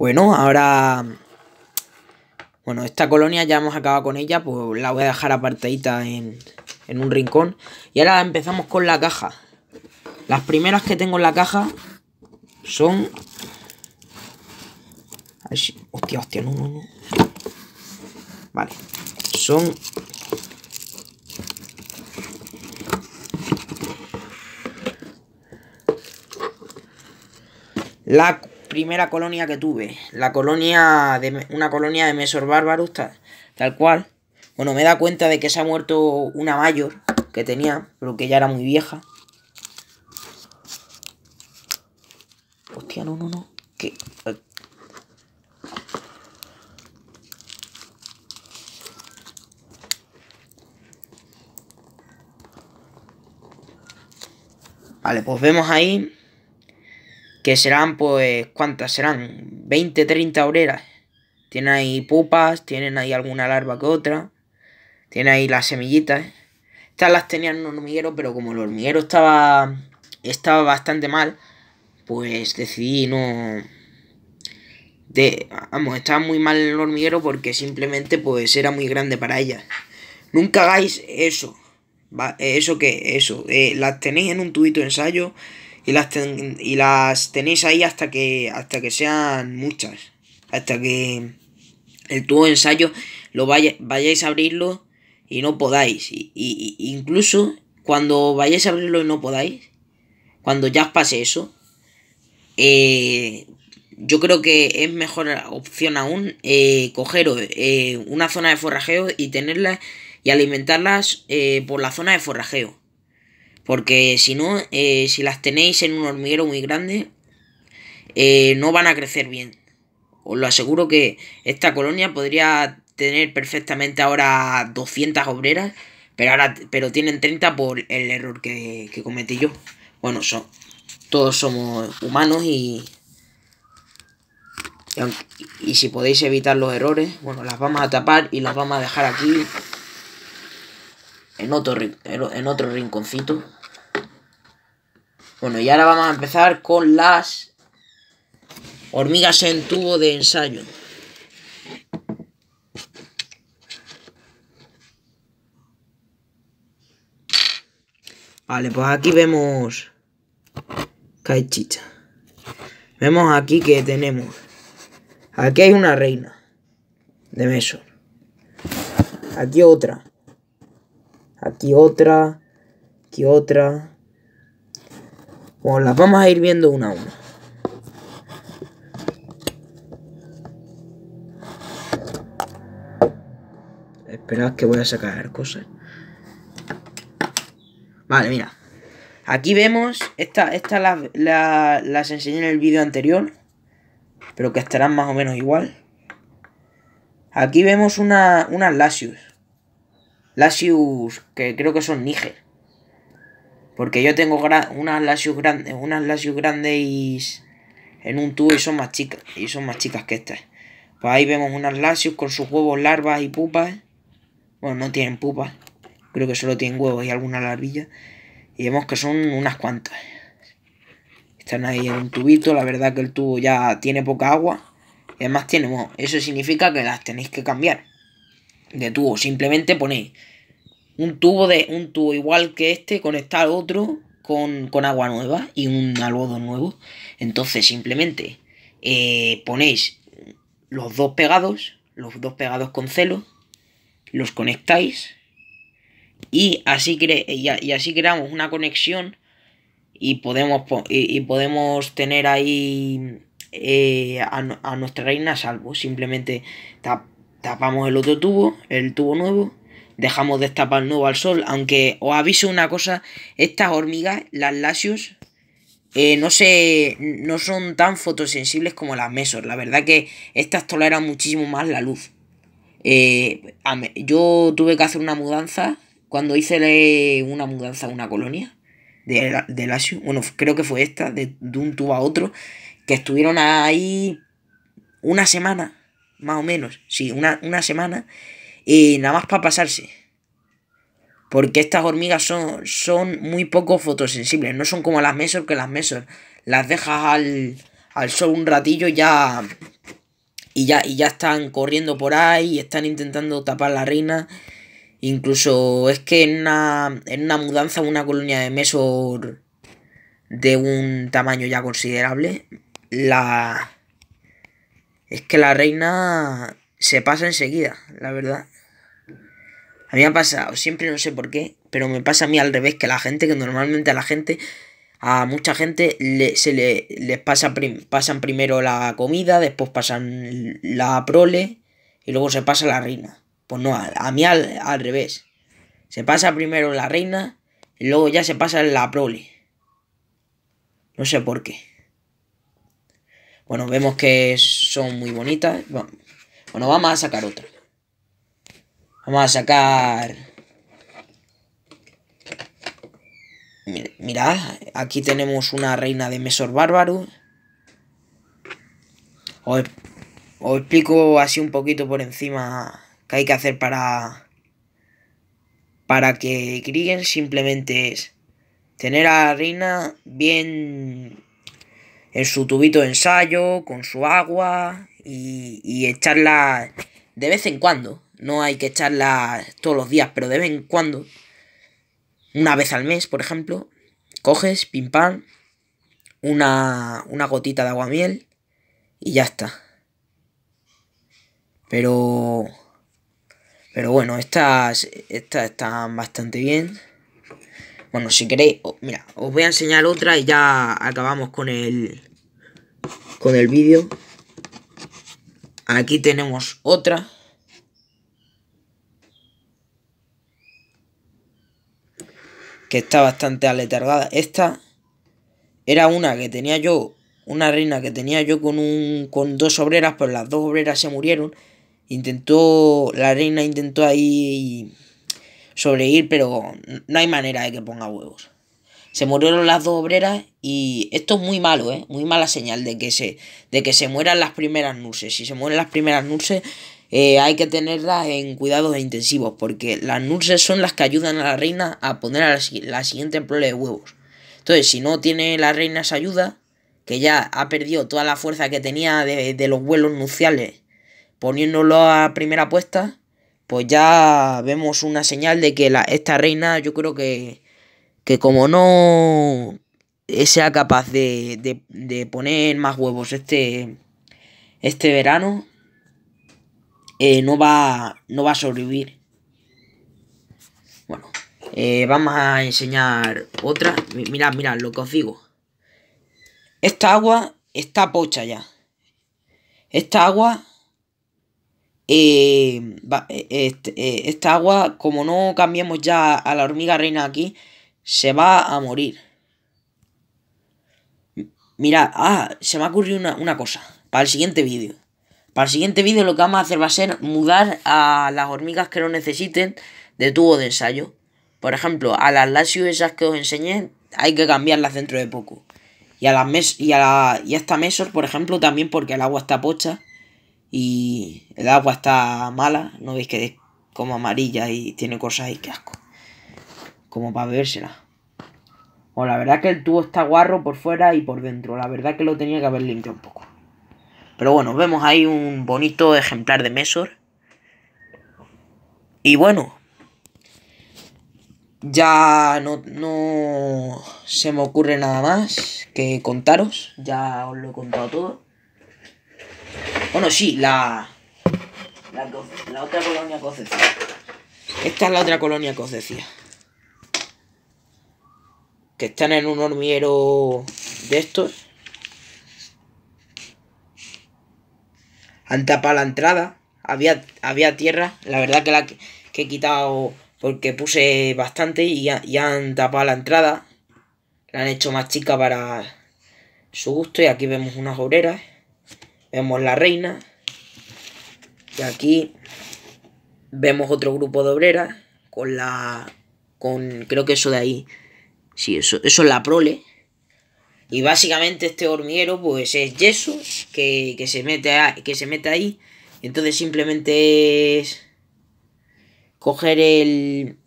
Bueno, ahora... Bueno, esta colonia ya hemos acabado con ella, pues la voy a dejar apartadita en, un rincón. Y ahora empezamos con la caja. Las primeras que tengo en la caja son... si... hostia, hostia, no, no, no. Vale. Son... La primera colonia que tuve. La colonia de una colonia de Mesor Bárbaros, tal, cual. Bueno, me da cuenta de que se ha muerto una mayor que tenía, pero que ya era muy vieja. Hostia, no, no, no. ¿Qué? Vale, pues vemos ahí que serán pues, ¿cuántas serán? 20, 30 obreras. Tienen ahí pupas, tienen ahí alguna larva que otra, tienen ahí las semillitas. ¿eh? Estas las tenían en un hormiguero, pero como el hormiguero estaba, estaba bastante mal, pues decidí no... De, vamos, estaba muy mal el hormiguero porque simplemente pues era muy grande para ellas. Nunca hagáis eso. Va, eso que, eso. Eh, las tenéis en un tubito de ensayo y las, y las tenéis ahí hasta que, hasta que sean muchas. Hasta que el tubo de ensayo lo vayáis a abrirlo y no podáis. Y, incluso cuando vayáis a abrirlo y no podáis, cuando ya os pase eso, eh, yo creo que es mejor opción aún eh, cogeros eh, una zona de forrajeo y tenerlas y alimentarlas eh, por la zona de forrajeo. Porque si no, eh, si las tenéis en un hormiguero muy grande, eh, no van a crecer bien. Os lo aseguro que esta colonia podría tener perfectamente ahora 200 obreras, pero, pero tienen 30 por el error que, cometí yo. Bueno, son, todos somos humanos y, y si podéis evitar los errores, bueno, las vamos a tapar y las vamos a dejar aquí en otro, en otro rinconcito. Bueno, y ahora vamos a empezar con las hormigas en tubo de ensayo. Vale, pues aquí vemos que chicha. Vemos aquí que tenemos... Aquí hay una reina de meso. Aquí otra aquí otra, aquí otra. Bueno, las vamos a ir viendo una a una. Esperad que voy a sacar cosas. Vale, mira. Aquí vemos, esta, esta las enseñé en el vídeo anterior, pero que estarán más o menos igual. Aquí vemos una, una Lasius, que creo que son Níger. Porque yo tengo unas Lasius grandes, unas Lasius grandes en un tubo y son más chicas, y son más chicas que estas. Pues ahí vemos unas Lasius con sus huevos, larvas y pupas. Bueno, no tienen pupas, creo que solo tienen huevos y alguna larvilla. Y vemos que son unas cuantas. Están ahí en un tubito, la verdad que el tubo ya tiene poca agua. Y además tiene Eso significa que las tenéis que cambiar de tubo. Simplemente ponéis un tubo de un tubo igual que este, conectar otro con, con agua nueva y un algodón nuevo. Entonces simplemente eh, ponéis los dos pegados, los dos pegados con celo, los conectáis y así, cre y, así creamos una conexión y podemos, y, podemos tener ahí eh, a, nuestra reina a salvo. Simplemente tapamos el otro tubo, el tubo nuevo, dejamos destapar nuevo al sol, aunque os aviso una cosa, estas hormigas, las lasius, eh, no, se, no son tan fotosensibles como las mesos, la verdad que estas toleran muchísimo más la luz. Eh, yo tuve que hacer una mudanza, cuando hice una mudanza a una colonia de, lasius, bueno, creo que fue esta, de un tubo a otro, que estuvieron ahí una semana más o menos, sí, una, semana, y nada más para pasarse. Porque estas hormigas son, son muy poco fotosensibles, no son como las mesos, que las mesos las dejas al, sol un ratillo ya y ya, y ya están corriendo por ahí, están intentando tapar la reina. Incluso es que en una, en una mudanza, una colonia de mesor de un tamaño ya considerable, la, es que la reina se pasa enseguida, la verdad. A mí ha pasado, siempre no sé por qué, pero me pasa a mí al revés que la gente, que normalmente a la gente, a mucha gente le, se le, les pasa pasan primero la comida, después pasan la prole y luego se pasa la reina. Pues no, a, mí al, al, revés. Se pasa primero la reina y luego ya se pasa la prole. No sé por qué. Bueno, vemos que son muy bonitas. Bueno, vamos a sacar otra. Vamos a sacar... Mirad, aquí tenemos una reina de Mesor Bárbaro. Os, explico así un poquito por encima qué hay que hacer para... Para que críen simplemente es tener a la reina bien en su tubito de ensayo, con su agua y, echarla de vez en cuando. No hay que echarla todos los días, pero de vez en cuando, una vez al mes, por ejemplo, coges, pim una, una gotita de agua miel y ya está. Pero. Pero bueno, estas, estas están bastante bien. Bueno, si queréis, mira, os voy a enseñar otra y ya acabamos con el, con el vídeo. Aquí tenemos otra. Que está bastante aletargada. Esta era una que tenía yo, una reina que tenía yo con, un, con dos obreras, pero las dos obreras se murieron. Intentó, la reina intentó ahí ir, pero no hay manera de que ponga huevos. Se murieron las dos obreras y esto es muy malo, ¿eh? Muy mala señal de que se, de que se mueran las primeras nurses. Si se mueren las primeras nurses, eh, hay que tenerlas en cuidados intensivos, porque las nurses son las que ayudan a la reina a poner a la, siguiente en de huevos. Entonces, si no tiene la reina esa ayuda, que ya ha perdido toda la fuerza que tenía de, los vuelos nupciales, poniéndolo a primera puesta pues ya vemos una señal de que la, esta reina yo creo que, que como no eh, sea capaz de, poner más huevos este, este verano, eh, no, va, no va a sobrevivir. Bueno, eh, vamos a enseñar otra. Mirad, mirad lo que os digo. Esta agua está pocha ya. Esta agua eh, eh, este, eh, esta agua, como no cambiemos ya a la hormiga reina aquí, se va a morir. Mira, ah, se me ha ocurrido una, cosa. Para el siguiente vídeo. Para el siguiente vídeo lo que vamos a hacer va a ser mudar a las hormigas que no necesiten de tubo de ensayo. Por ejemplo, a las lasio esas que os enseñé, hay que cambiarlas dentro de poco. Y a las mes y a, la, y esta por ejemplo, también porque el agua está pocha y el agua está mala, no veis que es como amarilla y tiene cosas y que asco. Como para bebérsela. O la verdad que el tubo está guarro por fuera y por dentro. La verdad que lo tenía que haber limpiado un poco. Pero bueno, vemos ahí un bonito ejemplar de Mesor. Y bueno. Ya no, no se me ocurre nada más que contaros. Ya os lo he contado todo. Bueno, sí, la... La, otra colonia cosecía Esta es la otra colonia cosecía Que están en un hormiguero de estos. Han tapado la entrada. Había, había tierra. La verdad que la que, he quitado porque puse bastante y, ya y han tapado la entrada. La han hecho más chica para su gusto y aquí vemos unas obreras vemos la reina. Y aquí vemos otro grupo de obreras con la... con creo que eso de ahí. Sí, eso, eso es la prole. Y básicamente este hormiguero pues es yeso que, se, mete que se mete ahí. entonces simplemente es coger el...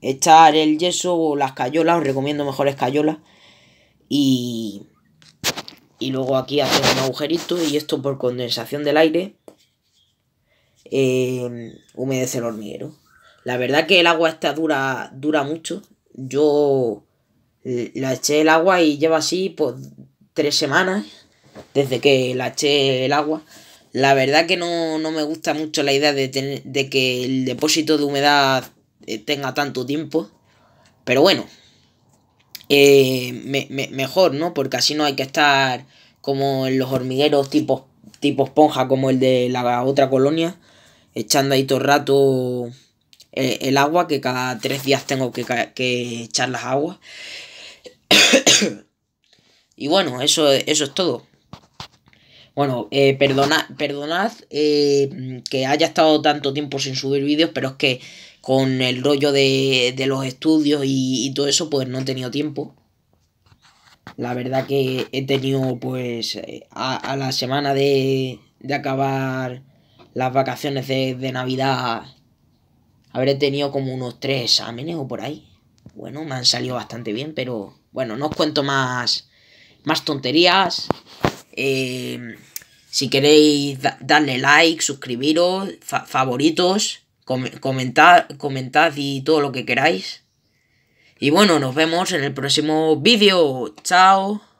echar el yeso o las cayolas, os recomiendo mejor escayolas. Y y luego aquí hace un agujerito y esto por condensación del aire em, humedece el hormiguero. La verdad que el agua esta dura, dura mucho. Yo la eché el agua y lleva así pues tres semanas desde que la eché el agua. La verdad que no, no me gusta mucho la idea de, de que el depósito de humedad eh, tenga tanto tiempo. Pero bueno, eh, me, mejor, ¿no? Porque así no hay que estar como en los hormigueros tipo, esponja, como el de la otra colonia, echando ahí todo el rato eh, el, agua, que cada tres días tengo que, echar las aguas. y bueno, eso, eso es todo. Bueno, eh, perdona, perdonad que haya estado tanto tiempo sin subir vídeos, pero es que con el rollo de, los estudios y, todo eso, pues no he tenido tiempo. La verdad que he tenido pues a, la semana de, de, acabar las vacaciones de, de Navidad, habré tenido como unos tres exámenes o por ahí. Bueno, me han salido bastante bien, pero bueno, no os cuento más, más tonterías. Eh, si queréis darle like, suscribiros, favoritos comentad y todo lo que queráis. Y bueno, nos vemos en el próximo vídeo. Chao.